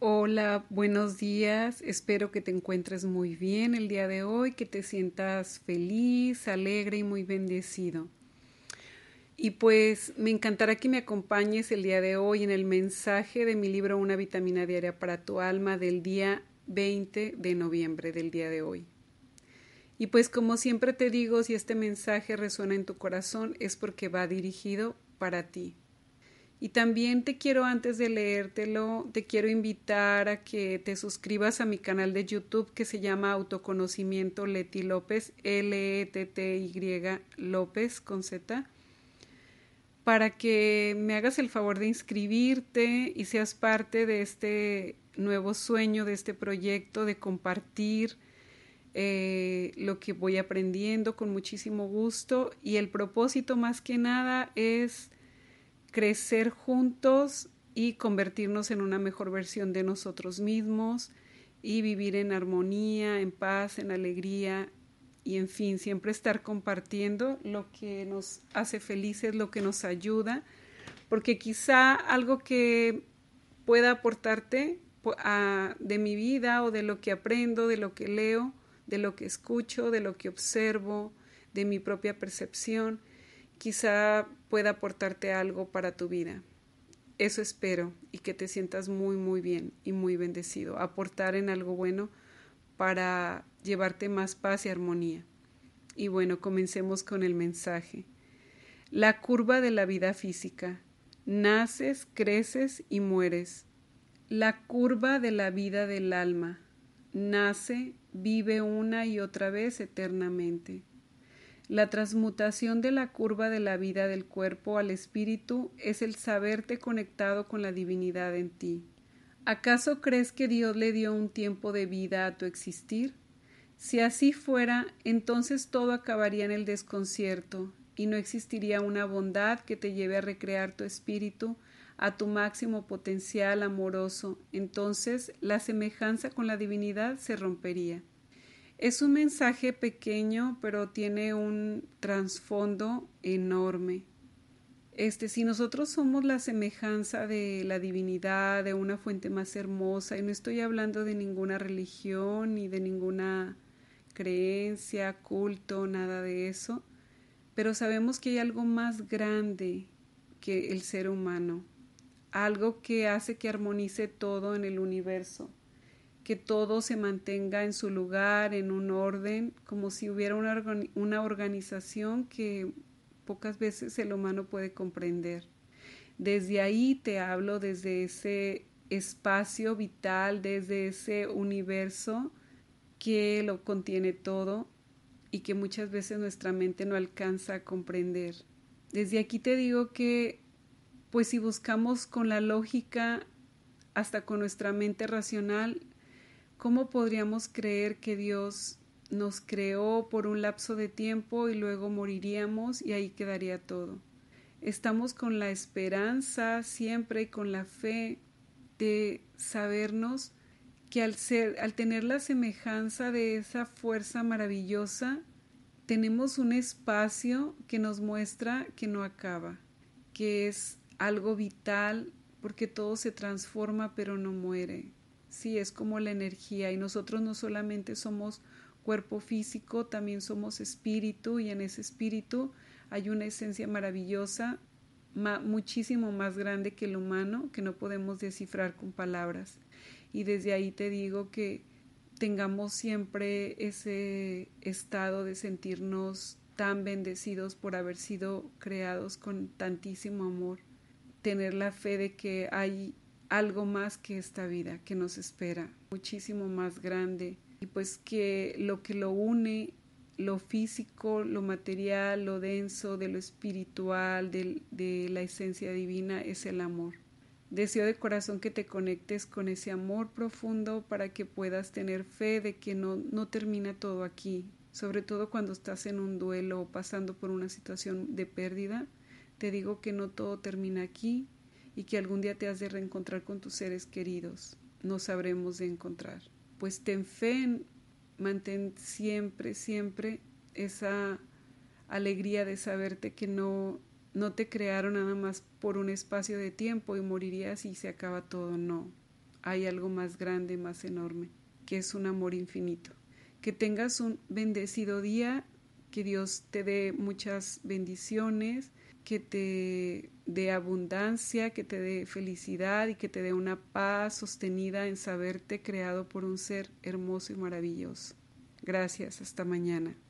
Hola, buenos días. Espero que te encuentres muy bien el día de hoy, que te sientas feliz, alegre y muy bendecido. Y pues me encantará que me acompañes el día de hoy en el mensaje de mi libro Una vitamina diaria para tu alma del día 20 de noviembre del día de hoy. Y pues como siempre te digo, si este mensaje resuena en tu corazón es porque va dirigido para ti. Y también te quiero, antes de leértelo, te quiero invitar a que te suscribas a mi canal de YouTube que se llama Autoconocimiento Leti López, L-E-T-T-Y López con Z, para que me hagas el favor de inscribirte y seas parte de este nuevo sueño, de este proyecto, de compartir eh, lo que voy aprendiendo con muchísimo gusto. Y el propósito más que nada es crecer juntos y convertirnos en una mejor versión de nosotros mismos y vivir en armonía, en paz, en alegría y en fin, siempre estar compartiendo lo que nos hace felices, lo que nos ayuda, porque quizá algo que pueda aportarte de mi vida o de lo que aprendo, de lo que leo, de lo que escucho, de lo que observo, de mi propia percepción, Quizá pueda aportarte algo para tu vida. Eso espero y que te sientas muy, muy bien y muy bendecido. Aportar en algo bueno para llevarte más paz y armonía. Y bueno, comencemos con el mensaje. La curva de la vida física. Naces, creces y mueres. La curva de la vida del alma. Nace, vive una y otra vez eternamente. La transmutación de la curva de la vida del cuerpo al espíritu es el saberte conectado con la divinidad en ti. ¿Acaso crees que Dios le dio un tiempo de vida a tu existir? Si así fuera, entonces todo acabaría en el desconcierto y no existiría una bondad que te lleve a recrear tu espíritu a tu máximo potencial amoroso, entonces la semejanza con la divinidad se rompería. Es un mensaje pequeño, pero tiene un trasfondo enorme. Este, si nosotros somos la semejanza de la divinidad, de una fuente más hermosa, y no estoy hablando de ninguna religión ni de ninguna creencia, culto, nada de eso, pero sabemos que hay algo más grande que el ser humano, algo que hace que armonice todo en el universo que todo se mantenga en su lugar, en un orden, como si hubiera una, organización que pocas veces el humano puede comprender. Desde ahí te hablo, desde ese espacio vital, desde ese universo que lo contiene todo y que muchas veces nuestra mente no alcanza a comprender. Desde aquí te digo que, pues si buscamos con la lógica, hasta con nuestra mente racional, ¿Cómo podríamos creer que Dios nos creó por un lapso de tiempo y luego moriríamos y ahí quedaría todo? Estamos con la esperanza siempre y con la fe de sabernos que al, tener la semejanza de esa fuerza maravillosa, tenemos un espacio que nos muestra que no acaba, que es algo vital porque todo se transforma pero no muere, Sí, es como la energía y nosotros no solamente somos cuerpo físico, también somos espíritu y en ese espíritu hay una esencia maravillosa, muchísimo más grande que el humano, que no podemos descifrar con palabras. Y desde ahí te digo que tengamos siempre ese estado de sentirnos tan bendecidos por haber sido creados con tantísimo amor, tener la fe de que hay algo más que esta vida que nos espera, muchísimo más grande. Y pues que lo que lo une, lo físico, lo material, lo denso, de lo espiritual, de, la esencia divina, es el amor. Deseo de corazón que te conectes con ese amor profundo para que puedas tener fe de que no, no termina todo aquí, sobre todo cuando estás en un duelo o pasando por una situación de pérdida. Te digo que no todo termina aquí, y que algún día te has de reencontrar con tus seres queridos. Nos sabremos de encontrar. Pues ten fe mantén siempre, siempre esa alegría de saberte que no, no te crearon nada más por un espacio de tiempo y morirías y se acaba todo. No, hay algo más grande, más enorme, que es un amor infinito. Que tengas un bendecido día, que Dios te dé muchas bendiciones, que te de abundancia, que te dé felicidad y que te dé una paz sostenida en saberte creado por un ser hermoso y maravilloso. Gracias, hasta mañana.